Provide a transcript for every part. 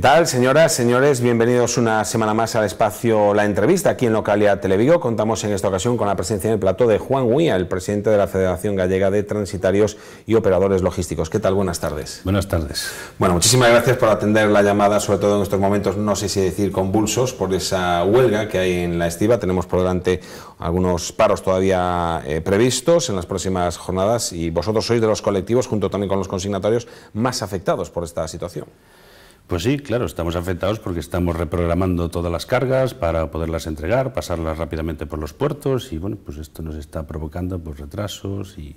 tal, señoras, señores? Bienvenidos una semana más al espacio La Entrevista aquí en Localidad Televigo. Contamos en esta ocasión con la presencia en el plato de Juan Huía, el presidente de la Federación Gallega de Transitarios y Operadores Logísticos. ¿Qué tal? Buenas tardes. Buenas tardes. Bueno, muchísimas gracias por atender la llamada, sobre todo en estos momentos, no sé si decir convulsos, por esa huelga que hay en la estiva. Tenemos por delante algunos paros todavía eh, previstos en las próximas jornadas y vosotros sois de los colectivos, junto también con los consignatarios, más afectados por esta situación. Pues sí, claro, estamos afectados porque estamos reprogramando todas las cargas para poderlas entregar, pasarlas rápidamente por los puertos y bueno, pues esto nos está provocando pues, retrasos y,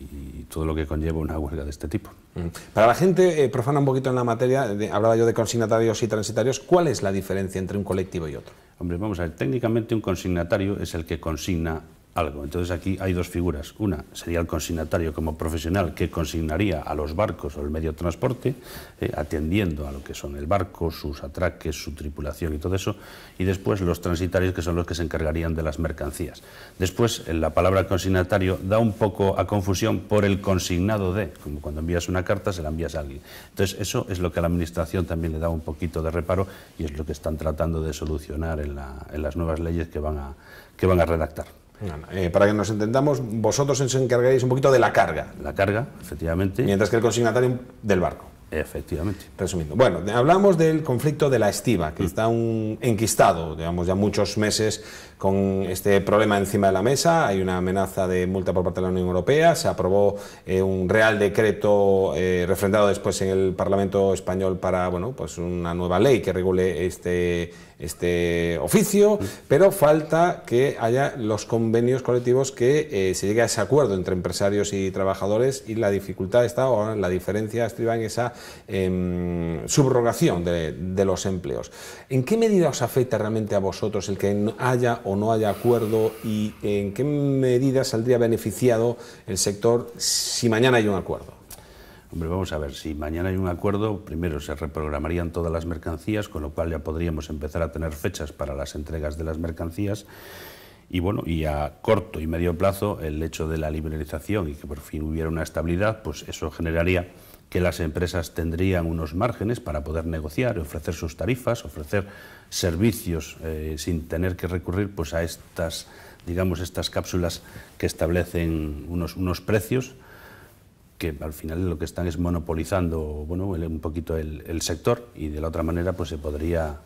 todo lo que conlleva una huelga de este tipo. Mm. Para la gente eh, profana un poquito en la materia, hablaba yo de consignatarios y transitarios, ¿cuál es la diferencia entre un colectivo y otro? Hombre, vamos a ver, técnicamente un consignatario es el que consigna entonces aquí hay dos figuras. Una sería el consignatario como profesional que consignaría a los barcos o el medio de transporte, eh, atendiendo a lo que son el barco, sus atraques, su tripulación y todo eso. Y después los transitarios que son los que se encargarían de las mercancías. Después eh, la palabra consignatario da un poco a confusión por el consignado de, como cuando envías una carta se la envías a alguien. Entonces eso es lo que a la Administración también le da un poquito de reparo y es lo que están tratando de solucionar en, en las nuevas leyes que van a redactar. Eh, para que nos entendamos, vosotros os encargaréis un poquito de la carga. La carga, efectivamente. Mientras que el consignatario del barco. Efectivamente. Resumiendo. Bueno, hablamos del conflicto de la estiva, que mm. está un enquistado, digamos, ya muchos meses con este problema encima de la mesa. Hay una amenaza de multa por parte de la Unión Europea. Se aprobó eh, un real decreto eh, refrendado después en el Parlamento español para bueno, pues una nueva ley que regule este, este oficio, pero falta que haya los convenios colectivos que eh, se llegue a ese acuerdo entre empresarios y trabajadores y la dificultad está, o la diferencia estriba en esa em, subrogación de, de los empleos. ¿En qué medida os afecta realmente a vosotros el que haya o no haya acuerdo y en qué medida saldría beneficiado el sector si mañana hay un acuerdo? Hombre, vamos a ver, si mañana hay un acuerdo, primero se reprogramarían todas las mercancías, con lo cual ya podríamos empezar a tener fechas para las entregas de las mercancías. Y bueno, y a corto y medio plazo, el hecho de la liberalización y que por fin hubiera una estabilidad, pues eso generaría que las empresas tendrían unos márgenes para poder negociar, ofrecer sus tarifas, ofrecer servicios eh, sin tener que recurrir pues, a estas, digamos, estas cápsulas que establecen unos, unos precios que al final lo que están es monopolizando bueno, un poquito el, sector y de la otra manera pues, se podría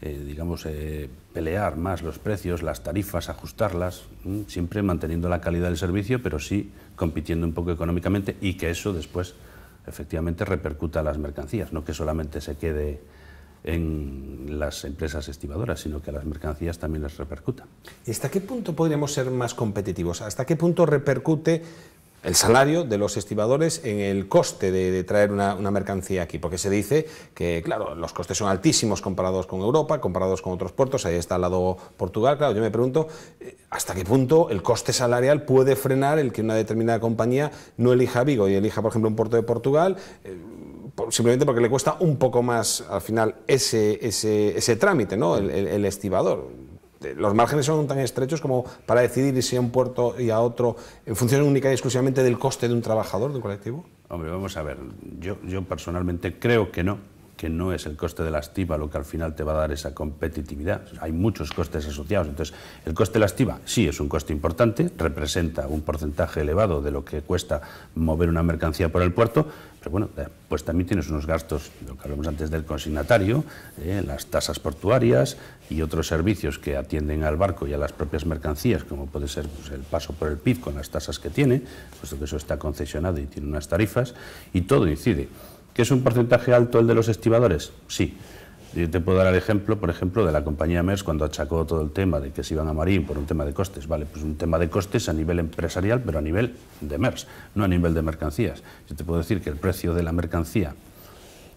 eh, digamos, eh, pelear más los precios, las tarifas, ajustarlas, siempre manteniendo la calidad del servicio, pero sí compitiendo un poco económicamente y que eso después efectivamente repercuta a las mercancías, no que solamente se quede en las empresas estibadoras... sino que a las mercancías también les repercuta. ¿Y hasta qué punto podríamos ser más competitivos? ¿Hasta qué punto repercute el salario de los estibadores en el coste de, traer una, mercancía aquí, porque se dice que, claro, los costes son altísimos comparados con Europa, comparados con otros puertos, ahí está al lado Portugal, claro, yo me pregunto eh, hasta qué punto el coste salarial puede frenar el que una determinada compañía no elija Vigo y elija, por ejemplo, un puerto de Portugal. Eh, simplemente porque le cuesta un poco más al final ese, ese, ese trámite, ¿no? el estibador. Este, los márgenes son tan estrechos como para decidir si a un puerto y a otro en eh, función única y exclusivamente del coste de un trabajador, de un colectivo? Hombre, vamos a ver, yo, yo personalmente creo que no que no es el coste de la estiva lo que al final te va a dar esa competitividad. Hay muchos costes asociados. Entonces, el coste de la estiva sí es un coste importante, representa un porcentaje elevado de lo que cuesta mover una mercancía por el puerto, pero bueno, eh, pues también tienes unos gastos, lo que hablamos antes del consignatario, eh, las tasas portuarias y otros servicios que atienden al barco y a las propias mercancías, como puede ser pues, el paso por el PIB con las tasas que tiene, puesto que eso está concesionado y tiene unas tarifas, y todo incide. ¿Que es un porcentaje alto el de los estibadores? Sí. te puedo dar el ejemplo, por ejemplo, de la compañía MERS cuando achacó todo el tema de que se iban a Marín por un tema de costes. Vale, pues un tema de costes a nivel empresarial, pero a nivel de MERS, no a nivel de mercancías. Yo te puedo decir que el precio de la mercancía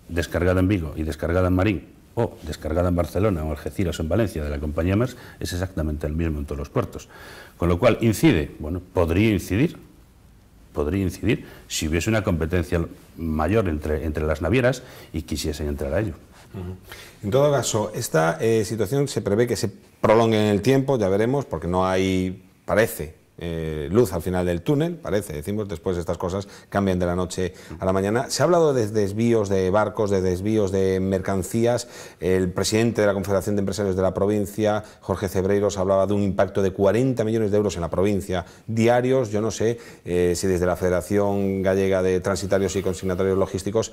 descargada en Vigo y descargada en Marín o descargada en Barcelona o Algeciras o en Valencia de la compañía MERS es exactamente el mismo en todos los puertos. Con lo cual, ¿incide? Bueno, podría incidir, podría incidir si hubiese una competencia mayor entre, entre las navieras y quisiesen entrar a ello. En todo caso, esta eh, situación se prevé que se prolongue en el tiempo, ya veremos, porque no hay, parece, eh, luz al final del túnel, parece, decimos, después estas cosas cambian de la noche a la mañana. Se ha hablado de desvíos de barcos, de desvíos de mercancías. El presidente de la Confederación de Empresarios de la provincia, Jorge Cebreiros, hablaba de un impacto de 40 millones de euros en la provincia diarios. Yo no sé eh, si desde la Federación Gallega de Transitarios y Consignatarios Logísticos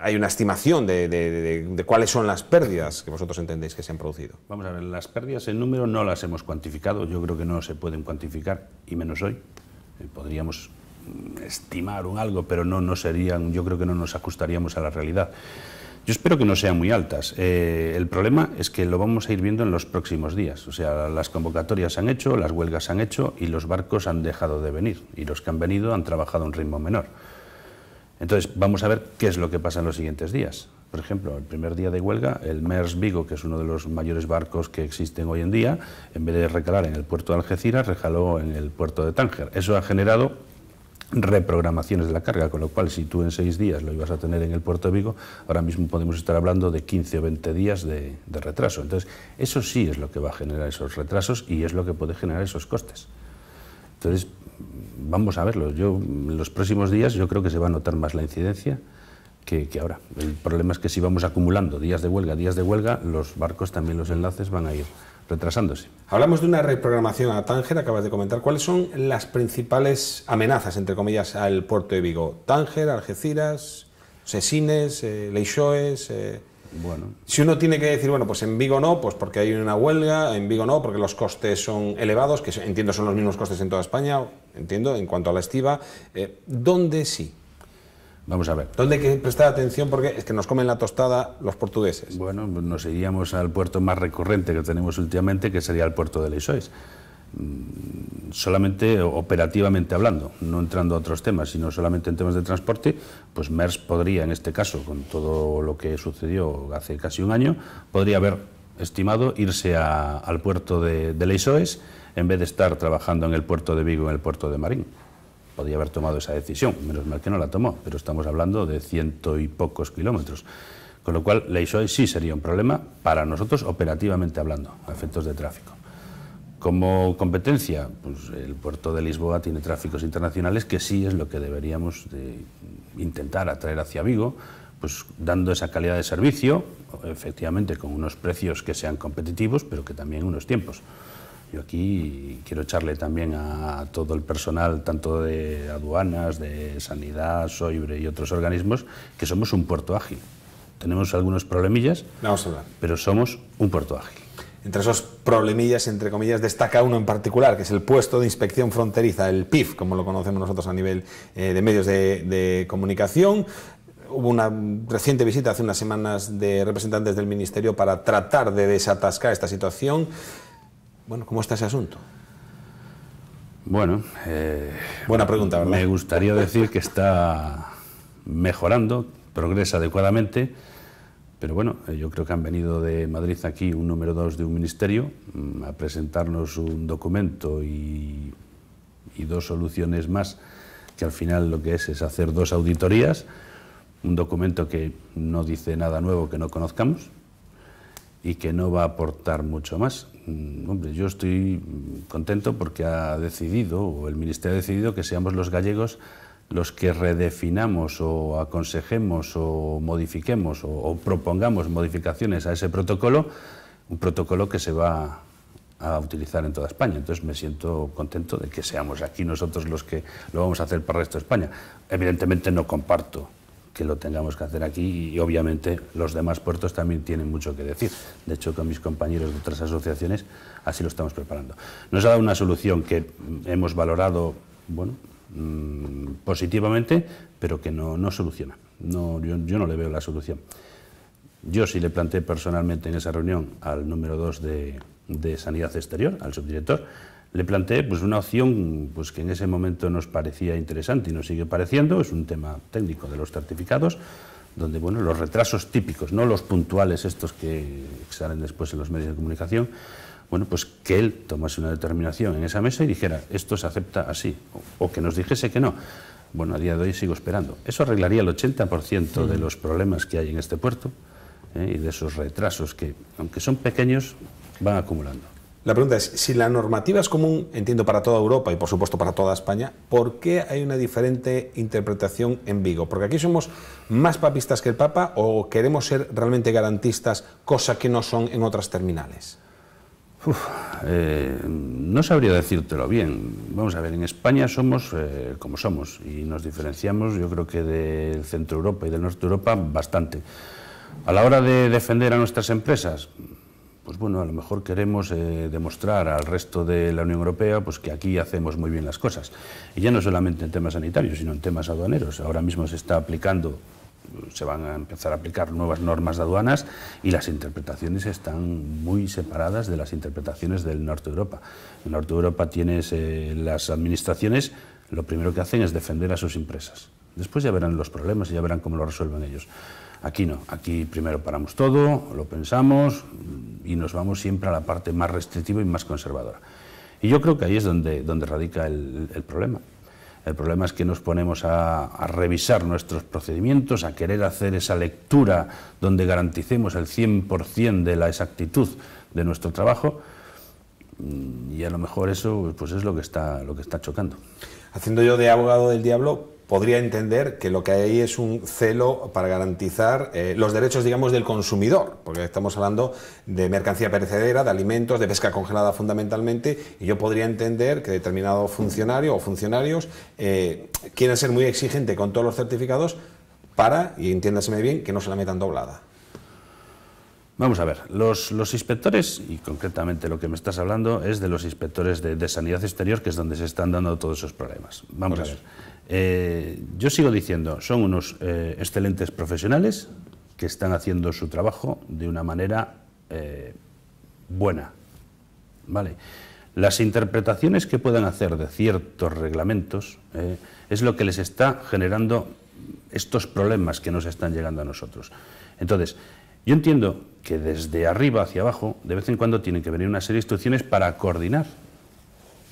hay una estimación de, cuáles son las pérdidas que vosotros entendéis que se han producido. Vamos a ver, las pérdidas en número no las hemos cuantificado, yo creo que no se pueden cuantificar, y menos hoy. Eh, podríamos mm, estimar un algo, pero no, no serían, yo creo que no nos ajustaríamos a la realidad. Yo espero que no sean muy altas. Eh, el problema es que lo vamos a ir viendo en los próximos días. O sea, las convocatorias se han hecho, las huelgas se han hecho y los barcos han dejado de venir. Y los que han venido han trabajado a un ritmo menor. Entonces, vamos a ver qué es lo que pasa en los siguientes días. Por ejemplo, el primer día de huelga, el MERS Vigo, que es uno de los mayores barcos que existen hoy en día, en vez de recalar en el puerto de Algeciras, recaló en el puerto de Tánger. Eso ha generado reprogramaciones de la carga, con lo cual si tú en seis días lo ibas a tener en el puerto de Vigo, ahora mismo podemos estar hablando de 15 o 20 días de, de retraso. Entonces, eso sí es lo que va a generar esos retrasos y es lo que puede generar esos costes. Entonces, vamos a verlo. Yo, en los próximos días yo creo que se va a notar más la incidencia que, ahora. El problema es que si vamos acumulando días de huelga, días de huelga, los barcos también, los enlaces van a ir retrasándose. Hablamos de una reprogramación a Tánger, acabas de comentar. ¿Cuáles son las principales amenazas, entre comillas, al puerto de Vigo? Tánger, Algeciras, Sesines, eh, eh si uno tiene que decir, bueno, pues en Vigo no, pues porque hay una huelga, en Vigo no, porque los costes son elevados, que entiendo son los mismos costes en toda España, entiendo, en cuanto a la estiva, eh, ¿dónde sí? Vamos a ver. ¿Dónde hay que prestar atención? Porque es que nos comen la tostada los portugueses. Bueno, pues nos iríamos al puerto más recurrente que tenemos últimamente, que sería el puerto de Leixois. Mm, solamente operativamente hablando, no entrando a otros temas, sino solamente en temas de transporte, pues MERS podría, en este caso, con todo lo que sucedió hace casi un año, podría haber estimado irse al puerto de, de en vez de estar trabajando en el puerto de Vigo, en el puerto de Marín. Podría haber tomado esa decisión, menos mal que no la tomó, pero estamos hablando de ciento y pocos kilómetros. Con lo cual, Leisoes sí sería un problema para nosotros operativamente hablando, a efectos de tráfico. Como competencia, pues el puerto de Lisboa tiene tráficos internacionales que sí es lo que deberíamos de intentar atraer hacia Vigo, pues dando esa calidad de servicio, efectivamente con unos precios que sean competitivos, pero que también unos tiempos. Yo aquí quiero echarle también a todo el personal, tanto de aduanas, de sanidad, Soibre y otros organismos, que somos un puerto ágil. Tenemos algunos problemillas, pero somos un puerto ágil. Entre esos problemillas, entre comillas, destaca uno en particular, que es el puesto de inspección fronteriza, el PIF, como lo conocemos nosotros a nivel eh, de medios de, comunicación. Hubo una reciente visita hace unas semanas de representantes del Ministerio para tratar de desatascar esta situación. Bueno, ¿cómo está ese asunto? Bueno, eh, buena pregunta. Me gustaría decir que está mejorando, progresa adecuadamente pero bueno, eh, yo creo que han venido de Madrid aquí un número dos de un ministerio mm, a presentarnos un documento y, dos soluciones más, que al final lo que es es hacer dos auditorías, un documento que no dice nada nuevo que no conozcamos y que no va a aportar mucho más. Mm, hombre, yo estoy contento porque ha decidido, o el Ministerio ha decidido, que seamos los gallegos los que redefinamos o aconsejemos o modifiquemos o, propongamos modificaciones a ese protocolo, un protocolo que se va a utilizar en toda España. Entonces me siento contento de que seamos aquí nosotros los que lo vamos a hacer para el resto de España. Evidentemente no comparto que lo tengamos que hacer aquí y obviamente los demás puertos también tienen mucho que decir. De hecho, con mis compañeros de otras asociaciones así lo estamos preparando. Nos ha dado una solución que hemos valorado, bueno, Mm, positivamente, pero que no, soluciona. yo, no le veo la solución. Yo sí le planteé personalmente en esa reunión al número 2 de, Sanidad Exterior, al subdirector, le planteé pues, una opción pues, que en ese momento nos parecía interesante y nos sigue pareciendo, es un tema técnico de los certificados, donde bueno, los retrasos típicos, no los puntuales estos que salen después en los medios de comunicación, bueno, pues que él tomase una determinación en esa mesa y dijera, esto se acepta así, o, que nos dijese que no. Bueno, a día de hoy sigo esperando. Eso arreglaría el 80% de mm. los problemas que hay en este puerto ¿eh? y de esos retrasos que, aunque son pequeños, van acumulando. La pregunta es, si la normativa es común, entiendo, para toda Europa y por supuesto para toda España, ¿por qué hay una diferente interpretación en Vigo? ¿Porque aquí somos más papistas que el Papa o queremos ser realmente garantistas, cosa que no son en otras terminales? Eh, no sabría decírtelo bien. Vamos a ver, en España somos eh, como somos y nos diferenciamos, yo creo que del centro Europa y del norte Europa, bastante. A la hora de defender a nuestras empresas, pues bueno, a lo mejor queremos eh, demostrar al resto de la Unión Europea pues que aquí hacemos muy bien las cosas. Y ya no solamente en temas sanitarios, sino en temas aduaneros. Ahora mismo se está aplicando se van a empezar a aplicar nuevas normas de aduanas y las interpretaciones están muy separadas de las interpretaciones del norte de Europa. En el norte de Europa tienes las administraciones, lo primero que hacen es defender a sus empresas. Después ya verán los problemas y ya verán cómo lo resuelven ellos. Aquí no, aquí primero paramos todo, lo pensamos y nos vamos siempre a la parte más restrictiva y más conservadora. Y yo creo que ahí es donde, radica el problema. El problema es que nos ponemos a, revisar nuestros procedimientos, a querer hacer esa lectura donde garanticemos el 100% de la exactitud de nuestro trabajo mm, y a lo mejor eso pues es lo que está, lo que está chocando. Haciendo yo de abogado del diablo, podría entender que lo que hay ahí es un celo para garantizar eh, los derechos, digamos, del consumidor, porque estamos hablando de mercancía perecedera, de alimentos, de pesca congelada fundamentalmente, y yo podría entender que determinado funcionario o funcionarios eh, quieren ser muy exigente con todos los certificados para, y entiéndaseme bien, que no se la metan doblada. Vamos a ver, los, inspectores, y concretamente lo que me estás hablando es de los inspectores de, sanidad exterior, que es donde se están dando todos esos problemas. Vamos a ver. Eh, yo sigo diciendo, son unos eh, excelentes profesionales que están haciendo su trabajo de una manera eh, buena. Las interpretaciones que puedan hacer de ciertos reglamentos es lo que les está generando estos problemas que nos están llegando a nosotros. Entonces, yo entiendo que desde arriba hacia abajo, de vez en cuando tienen que venir una serie de instrucciones para coordinar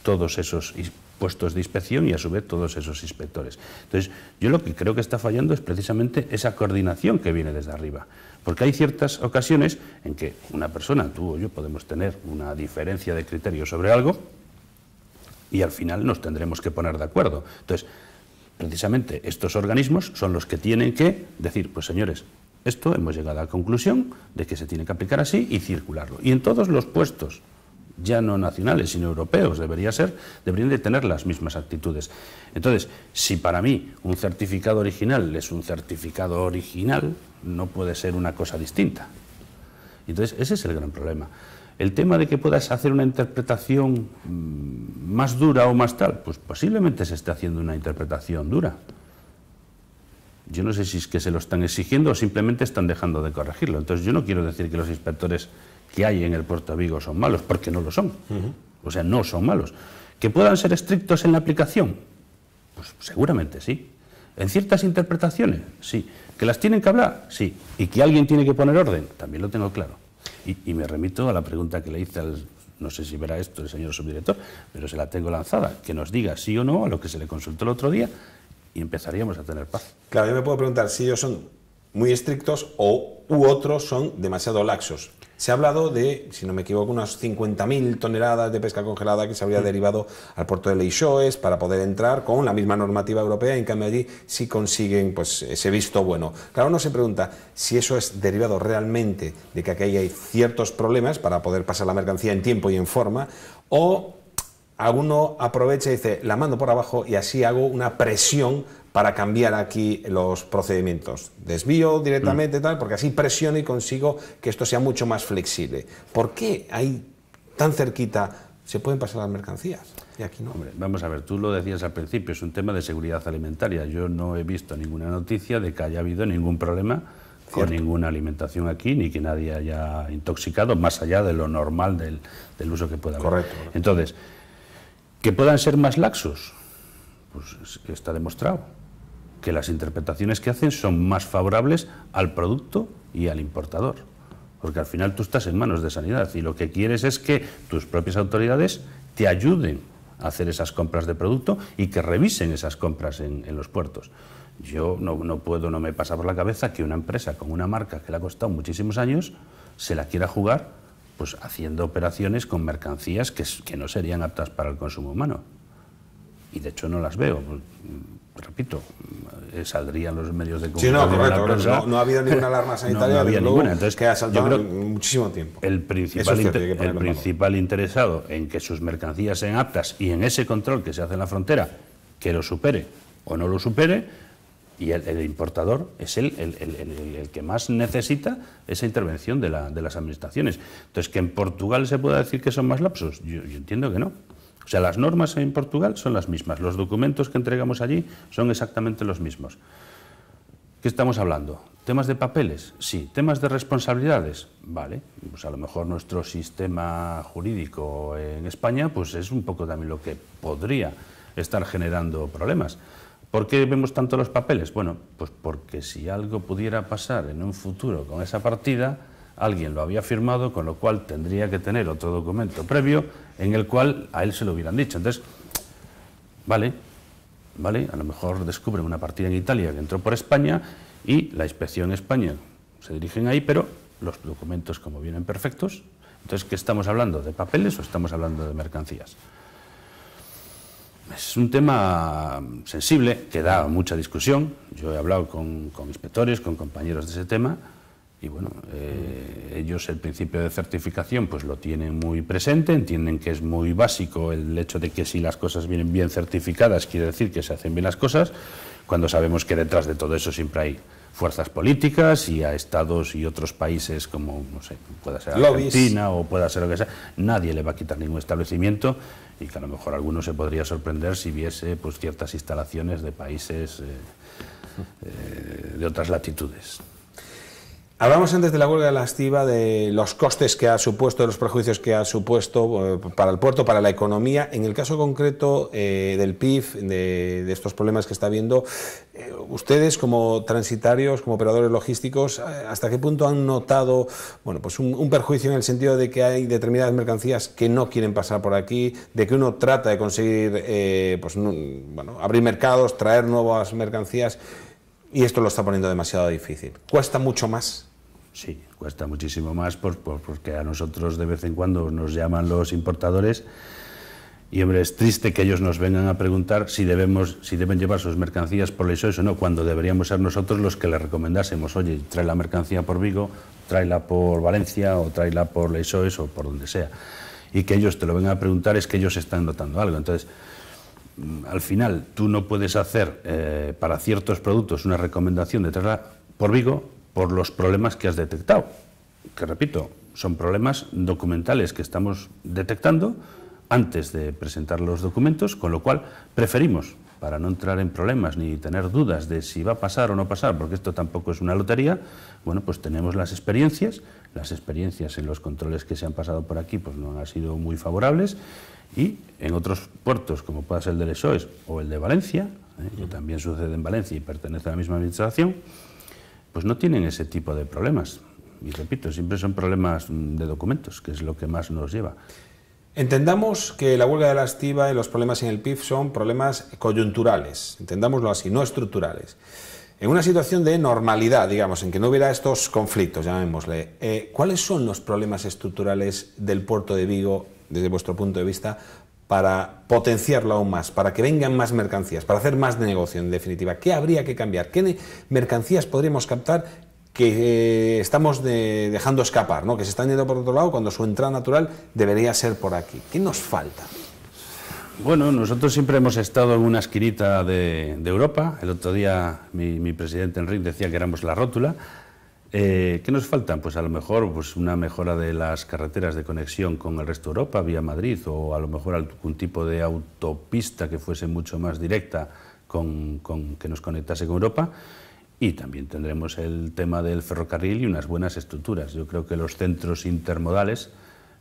todos esos puestos de inspección y a su vez todos esos inspectores. Entonces, yo lo que creo que está fallando es precisamente esa coordinación que viene desde arriba. Porque hay ciertas ocasiones en que una persona, tú o yo, podemos tener una diferencia de criterio sobre algo y al final nos tendremos que poner de acuerdo. Entonces, precisamente estos organismos son los que tienen que decir, pues señores, esto hemos llegado a la conclusión de que se tiene que aplicar así y circularlo. Y en todos los puestos ya no nacionales, sino europeos, debería ser, deberían de tener las mismas actitudes. Entonces, si para mí un certificado original es un certificado original, no puede ser una cosa distinta. Entonces, ese es el gran problema. El tema de que puedas hacer una interpretación mm, más dura o más tal, pues posiblemente se esté haciendo una interpretación dura. Yo no sé si es que se lo están exigiendo o simplemente están dejando de corregirlo. Entonces, yo no quiero decir que los inspectores que hay en el Puerto Vigo son malos, porque no lo son. O sea, no son malos. ¿Que puedan ser estrictos en la aplicación? Pues seguramente sí. ¿En ciertas interpretaciones? Sí. ¿Que las tienen que hablar? Sí. ¿Y que alguien tiene que poner orden? También lo tengo claro. Y, y me remito a la pregunta que le hice al, no sé si verá esto el señor subdirector, pero se la tengo lanzada, que nos diga sí o no a lo que se le consultó el otro día y empezaríamos a tener paz. Claro, yo me puedo preguntar si yo son muy estrictos o u otros son demasiado laxos. Se ha hablado de, si no me equivoco, unas 50.000 toneladas de pesca congelada que se habría mm. derivado al puerto de Leixoes para poder entrar con la misma normativa europea. En cambio, allí sí consiguen pues, ese visto bueno. Claro, uno se pregunta si eso es derivado realmente de que aquí hay ciertos problemas para poder pasar la mercancía en tiempo y en forma, o alguno aprovecha y dice, la mando por abajo y así hago una presión para cambiar aquí los procedimientos. Desvío directamente, mm. tal, porque así presiono y consigo que esto sea mucho más flexible. ¿Por qué ahí tan cerquita se pueden pasar las mercancías? Y aquí no. vamos a ver, tú lo decías al principio, es un tema de seguridad alimentaria. Yo no he visto ninguna noticia de que haya habido ningún problema con ninguna alimentación aquí, ni que nadie haya intoxicado, más allá de lo normal del, del uso que pueda haber. Correcto. Entonces, que puedan ser más laxos, pues está demostrado que las interpretaciones que hacen son más favorables al producto y al importador. Porque al final tú estás en manos de sanidad y lo que quieres es que tus propias autoridades te ayuden a hacer esas compras de producto y que revisen esas compras en, los puertos. Yo no, no, puedo, no me pasa por la cabeza que una empresa con una marca que le ha costado muchísimos años se la quiera jugar pues haciendo operaciones con mercancías que, que no serían aptas para el consumo humano. Y de hecho no las veo. Pues, repito, eh, saldrían los medios de comunicación. no, ha habido ninguna alarma sanitaria, ninguna. Entonces, que ha saltado muchísimo tiempo. El principal, interesado en que sus mercancías sean aptas y en ese control que se hace en la frontera, que lo supere o no lo supere, y el, importador es el, el, que más necesita esa intervención de, las administraciones. Entonces, que en Portugal se pueda decir que son más lapsos, yo entiendo que no. O sea, las normas en Portugal son las mismas, los documentos que entregamos allí son exactamente los mismos. ¿Qué estamos hablando? ¿Temas de papeles? Sí. ¿Temas de responsabilidades? Vale. Pues a lo mejor nuestro sistema jurídico en España pues es un poco también lo que podría estar generando problemas. ¿Por qué vemos tanto los papeles? Bueno, pues porque si algo pudiera pasar en un futuro con esa partida, alguien lo había firmado, con lo cual tendría que tener otro documento previo en el cual a él se lo hubieran dicho. Entonces, vale, vale, a lo mejor descubren una partida en Italia que entró por España y la inspección en España se dirigen ahí, pero los documentos como vienen perfectos, entonces ¿qué estamos hablando? ¿De papeles o estamos hablando de mercancías? Es un tema sensible que da mucha discusión. Yo he hablado con inspectores, con compañeros de ese tema. Y bueno, eh, ellos el principio de certificación pues lo tienen muy presente, entienden que es muy básico el hecho de que si las cosas vienen bien certificadas quiere decir que se hacen bien las cosas, cuando sabemos que detrás de todo eso siempre hay fuerzas políticas y a estados y otros países como, no sé, pueda ser Argentina o pueda ser lo que sea, nadie le va a quitar ningún establecimiento y que a lo mejor algunos se podría sorprender si viese pues ciertas instalaciones de países eh, eh, de otras latitudes. Hablamos antes de la huelga de la de los costes que ha supuesto, de los perjuicios que ha supuesto eh, para el puerto, para la economía. En el caso concreto eh, del PIB, de, estos problemas que está habiendo, eh, ustedes como transitarios, como operadores logísticos, ¿hasta qué punto han notado bueno, pues un, perjuicio en el sentido de que hay determinadas mercancías que no quieren pasar por aquí, de que uno trata de conseguir pues, abrir mercados, traer nuevas mercancías? Y esto lo está poniendo demasiado difícil. ¿Cuesta mucho más? Sí, cuesta muchísimo más porque a nosotros de vez en cuando nos llaman los importadores y hombre, es triste que ellos nos vengan a preguntar si, debemos, si deben llevar sus mercancías por Leixois o no, cuando deberíamos ser nosotros los que les recomendásemos, oye, trae la mercancía por Vigo, tráela por Valencia o tráela por Leixois o por donde sea. Y que ellos te lo vengan a preguntar es que ellos están notando algo. Entonces, Mm, al final tú no puedes hacer eh, para ciertos productos una recomendación de traerla por Vigo por los problemas que has detectado. Que repito, son problemas documentales que estamos detectando antes de presentar los documentos, con lo cual preferimos, para no entrar en problemas ni tener dudas de si va a pasar o no pasar, porque esto tampoco es una lotería, bueno, pues tenemos las experiencias, las experiencias en los controles que se han pasado por aquí pues no han sido muy favorables y en otros puertos, como pueda ser el de Lesoes o el de Valencia, ¿eh? que también sucede en Valencia y pertenece a la misma administración, pues no tienen ese tipo de problemas. Y repito, siempre son problemas mm, de documentos, que es lo que más nos lleva. Entendamos que la huelga de la estiva y los problemas en el PIB son problemas coyunturales, entendámoslo así, no estructurales. En una situación de normalidad, digamos, en que no hubiera estos conflictos, llamémosle, eh, ¿cuáles son los problemas estructurales del puerto de Vigo desde vuestro punto de vista, para potenciarlo aún más, para que vengan más mercancías, para hacer más de negocio, en definitiva? ¿Qué habría que cambiar? ¿Qué mercancías podríamos captar que eh, estamos dejando escapar, que se están yendo por otro lado cuando su entrada natural debería ser por aquí? ¿Qué nos falta? Bueno, nosotros siempre hemos estado en una esquinita de, Europa. El otro día mi, mi presidente Enrique decía que éramos la rótula eh, ¿Qué nos faltan? Pues a lo mejor pues una mejora de las carreteras de conexión con el resto de Europa, vía Madrid, o a lo mejor algún tipo de autopista que fuese mucho más directa con, con que nos conectase con Europa. Y también tendremos el tema del ferrocarril y unas buenas estructuras. Yo creo que los centros intermodales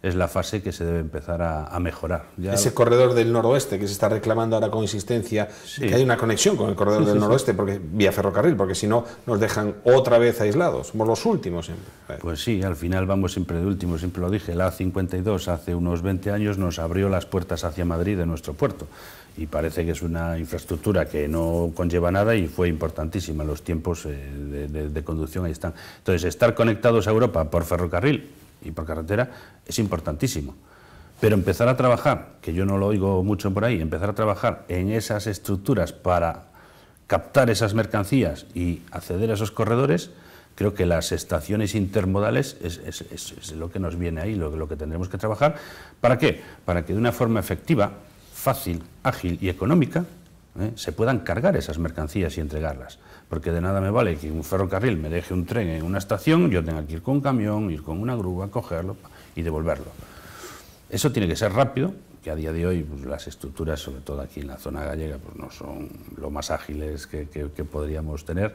es la fase que se debe empezar a, mejorar. Ese corredor del noroeste que se está reclamando ahora con insistencia, que hay una conexión con el corredor del noroeste porque vía ferrocarril, porque si no nos dejan otra vez aislados, somos los últimos. Eh. Pues sí, al final vamos siempre de último, siempre lo dije, la A52 hace unos 20 años nos abrió las puertas hacia Madrid de nuestro puerto y parece que es una infraestructura que no conlleva nada y fue importantísima, los tiempos eh, de, de conducción ahí están. Entonces, estar conectados a Europa por ferrocarril y por carretera es importantísimo. Pero empezar a trabajar, que yo no lo oigo mucho por ahí, empezar a trabajar en esas estructuras para captar esas mercancías y acceder a esos corredores, creo que las estaciones intermodales es, lo que nos viene ahí, lo, lo que tendremos que trabajar. ¿Para qué? Para que de una forma efectiva, fácil, ágil y económica ¿eh? se puedan cargar esas mercancías y entregarlas porque de nada me vale que un ferrocarril me deje un tren en una estación, yo tenga que ir con un camión, ir con una grúa, cogerlo y devolverlo. Eso tiene que ser rápido, que a día de hoy pues, las estructuras, sobre todo aquí en la zona gallega, pues, no son lo más ágiles que podríamos tener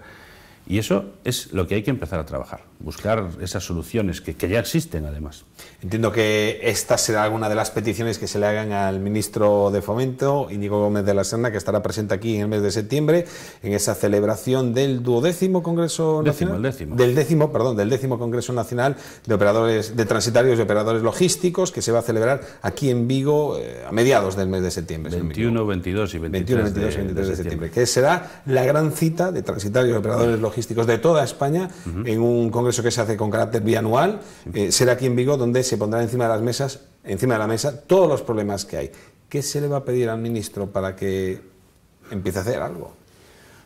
y eso es lo que hay que empezar a trabajar, buscar esas soluciones que, ya existen además. Entiendo que esta será alguna de las peticiones que se le hagan al ministro de Fomento, Íñigo Gómez de la Serna, que estará presente aquí en el mes de septiembre, en esa celebración del duodécimo Congreso Nacional. Del décimo, perdón, del décimo Congreso Nacional de Operadores, de Transitarios y Operadores Logísticos, que se va a celebrar aquí en Vigo eh, a mediados del mes de septiembre. 21, 22 y 23, 21, y de, septiembre, que será la gran cita de transitarios y operadores logísticos de toda España en un congreso que se hace con carácter bianual. Eh, será aquí en Vigo donde se pondrán encima de las mesas, encima de la mesa, todos los problemas que hay. ¿Qué se le va a pedir al ministro para que empiece a hacer algo?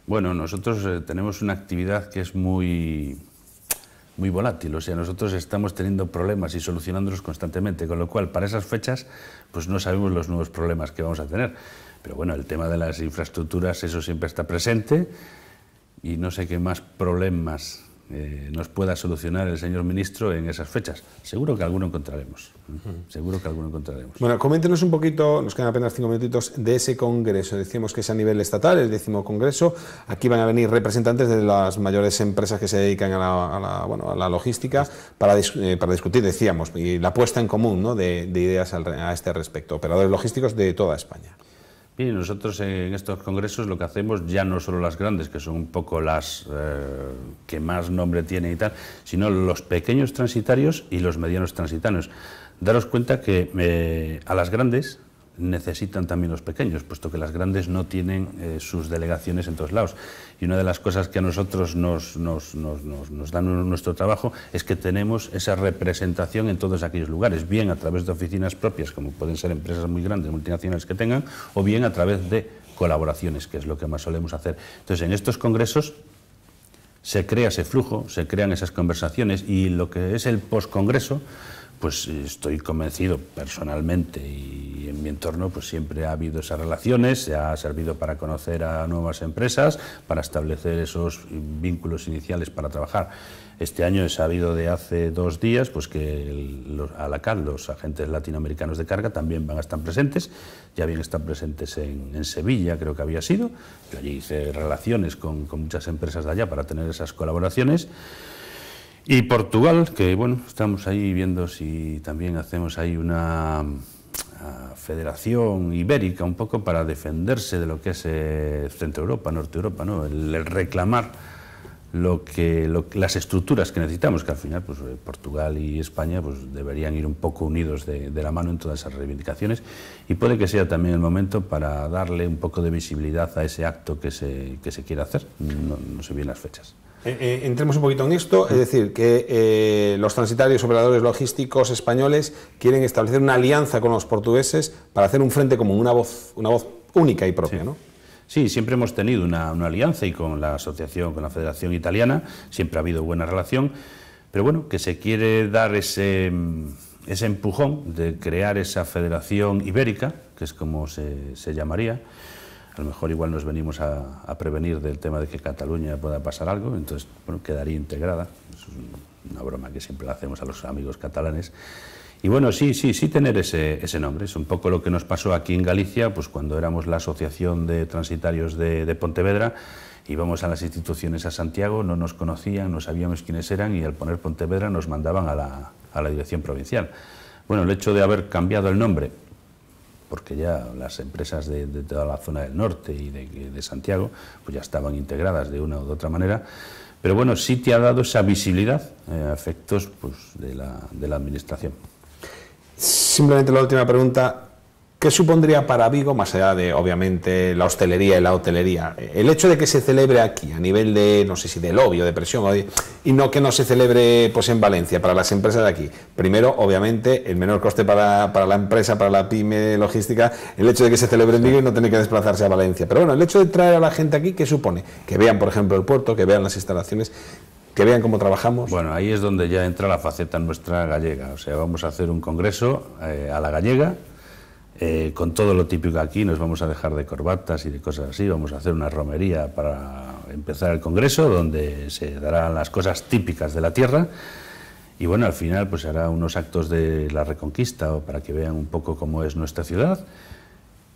Bueno, nosotros eh, tenemos una actividad que es muy muy volátil, o sea, nosotros estamos teniendo problemas y solucionándolos constantemente, con lo cual para esas fechas pues no sabemos los nuevos problemas que vamos a tener. Pero bueno, el tema de las infraestructuras, eso siempre está presente y no sé qué más problemas eh, nos pueda solucionar el señor ministro en esas fechas. Seguro que alguno encontraremos. ¿eh? Seguro que encontraremos. Bueno, coméntenos un poquito, nos quedan apenas cinco minutitos, de ese congreso. Decíamos que es a nivel estatal, el décimo congreso. Aquí van a venir representantes de las mayores empresas que se dedican a la, bueno, a la logística para, eh, para, discutir, decíamos, y la puesta en común ¿no? de, ideas a este respecto. Operadores logísticos de toda España. Y nosotros en estos congresos lo que hacemos, ya no solo las grandes, que son un poco las eh, que más nombre tienen y tal, sino los pequeños transitarios y los medianos transitarios. Daros cuenta que eh, a las grandes necesitan también los pequeños, puesto que las grandes no tienen eh, sus delegaciones en todos lados. Y una de las cosas que a nosotros nos, nos, nos, dan nuestro trabajo es que tenemos esa representación en todos aquellos lugares, bien a través de oficinas propias, como pueden ser empresas muy grandes, multinacionales que tengan, o bien a través de colaboraciones, que es lo que más solemos hacer. Entonces, en estos congresos se crea ese flujo, se crean esas conversaciones y lo que es el poscongreso pues estoy convencido personalmente y en mi entorno pues siempre ha habido esas relaciones, se ha servido para conocer a nuevas empresas, para establecer esos vínculos iniciales para trabajar. Este año he sabido de hace dos días pues que los, a la los agentes latinoamericanos de carga, también van a estar presentes, ya bien están presentes en, Sevilla, creo que había sido, yo allí hice relaciones con, con muchas empresas de allá para tener esas colaboraciones. Y Portugal, que bueno, estamos ahí viendo si también hacemos ahí una ah, federación ibérica un poco para defenderse de lo que es Centroeuropa, eh, Centro Europa, Norte Europa, ¿no? el, reclamar lo que, las estructuras que necesitamos, que al final pues, eh, Portugal y España pues, deberían ir un poco unidos de, la mano en todas esas reivindicaciones y puede que sea también el momento para darle un poco de visibilidad a ese acto que se, que se quiere hacer, no sé bien las fechas. Eh, eh, entremos un poquito en esto, es decir, que eh, los transitarios operadores logísticos españoles quieren establecer una alianza con los portugueses para hacer un frente común, una voz, una voz única y propia, sí. ¿no? Sí, siempre hemos tenido una, alianza y con la asociación, con la Federación Italiana, siempre ha habido buena relación, pero bueno, que se quiere dar ese, mm, empujón de crear esa Federación Ibérica, que es como se llamaría, a lo mejor igual nos venimos a, prevenir del tema de que Cataluña pueda pasar algo, entonces bueno, quedaría integrada. Es una broma que siempre le hacemos a los amigos catalanes. Y bueno, sí, sí, sí tener ese, nombre. Es un poco lo que nos pasó aquí en Galicia, pues cuando éramos la Asociación de Transitarios de, Pontevedra, íbamos a las instituciones a Santiago, no nos conocían, no sabíamos quiénes eran y al poner Pontevedra nos mandaban a la, a la dirección provincial. Bueno, el hecho de haber cambiado el nombre porque ya las empresas de, toda la zona del norte y de, Santiago pues ya estaban integradas de una u otra manera. Pero bueno, sí te ha dado esa visibilidad eh, a efectos pues, de, la, de la Administración. Simplemente la última pregunta. ¿Qué supondría para Vigo, más allá de obviamente la hostelería y la hotelería, el hecho de que se celebre aquí, a nivel de, no sé si de lobby o de presión, y no que no se celebre pues en Valencia, para las empresas de aquí? Primero, obviamente, el menor coste para, la empresa, para la pyme logística, el hecho de que se celebre en Vigo y no tener que desplazarse a Valencia. Pero bueno, el hecho de traer a la gente aquí, ¿qué supone? Que vean, por ejemplo, el puerto, que vean las instalaciones, que vean cómo trabajamos. Bueno, ahí es donde ya entra la faceta nuestra gallega. O sea, vamos a hacer un congreso eh, a la gallega eh, con todo lo típico aquí, nos vamos a dejar de corbatas y de cosas así, vamos a hacer una romería para empezar el Congreso, donde se darán las cosas típicas de la tierra. Y bueno, al final pues hará unos actos de la Reconquista para que vean un poco cómo es nuestra ciudad.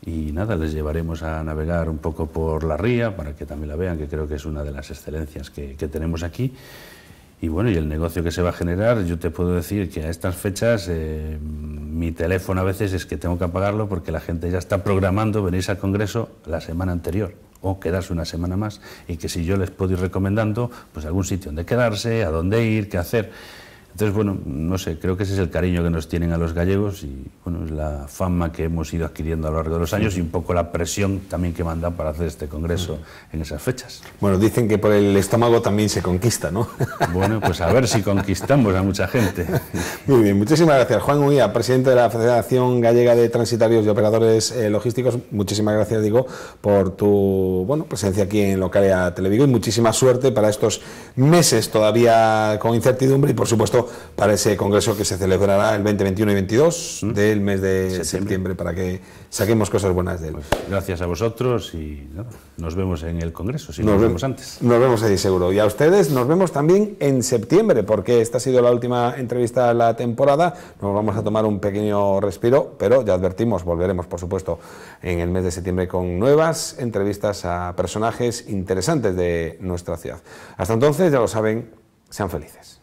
Y nada, les llevaremos a navegar un poco por la ría para que también la vean, que creo que es una de las excelencias que, tenemos aquí. Y bueno, y el negocio que se va a generar, yo te puedo decir que a estas fechas... Eh, mi teléfono a veces es que tengo que apagarlo porque la gente ya está programando venirse al Congreso la semana anterior o quedarse una semana más y que si yo les puedo ir recomendando, pues algún sitio donde quedarse, a dónde ir, qué hacer. Entonces, bueno, no sé, creo que ese es el cariño que nos tienen a los gallegos y, bueno, es la fama que hemos ido adquiriendo a lo largo de los años y un poco la presión también que mandan para hacer este congreso en esas fechas. Bueno, dicen que por el estómago también se conquista, ¿no? Bueno, pues a ver si conquistamos a mucha gente. Muy bien, muchísimas gracias. Juan Uía, presidente de la Federación Gallega de Transitarios y Operadores eh, Logísticos, muchísimas gracias, digo, por tu, bueno, presencia aquí en Localia Televigo y muchísima suerte para estos meses todavía con incertidumbre y, por supuesto, para ese congreso que se celebrará el 20, 21 y 22 mm. del mes de septiembre. para que saquemos cosas buenas de él. Pues, gracias a vosotros y nos vemos en el congreso, si nos, nos vemos antes. Nos vemos ahí seguro. Y a ustedes nos vemos también en septiembre, porque esta ha sido la última entrevista de la temporada. Nos vamos a tomar un pequeño respiro, pero ya advertimos, volveremos, por supuesto, en el mes de septiembre con nuevas entrevistas a personajes interesantes de nuestra ciudad. Hasta entonces, ya lo saben, sean felices.